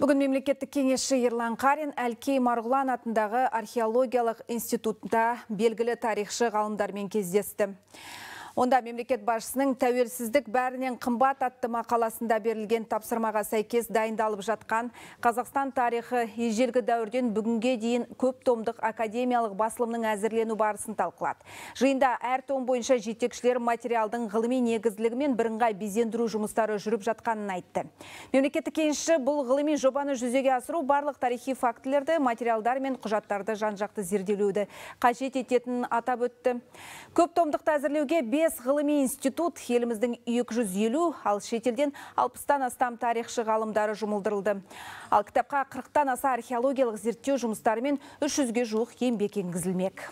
Бүгін мемлекеттік кеңесші Ерлан Қарин Әлкей Марғұлан атындағы археологиялық институтта белгілі тарихшы ғалымдармен кездесті. Онда мемлекет басшысының тәуелсіздік бәрінен қымбат атты мақаласында берілген тапсырмаға сәйкес дайындалып жатқан Қазақстан тарихы ежелгі дәуірден бүгінге дейін көп томдық академиялық басылымның әзірлену барысын талқылады. Жиында әр том бойынша жетекшілер материалдың ғылыми негізділігі мен бірыңғай безендіру жұмыстары жүріп жатқанын айтты. Мемлекеттік кеңесші бұл ғылыми жобаны жүзеге асыру барлық тарихи фактілерді, материалдар мен құжаттарды жан-жақты зерделеуді қажет ететінін атап өтті. Көп томдықты әзірлеуге бес ғылыми институт еліміздің 250, ал шетелден алпыстан астам тарихшы ғалымдары жұмылдырылды. Ал кітапқа 40-тан аса археологиялық зерттеу жұмыстарымен 300-ге жуық еңбек енгізілмек.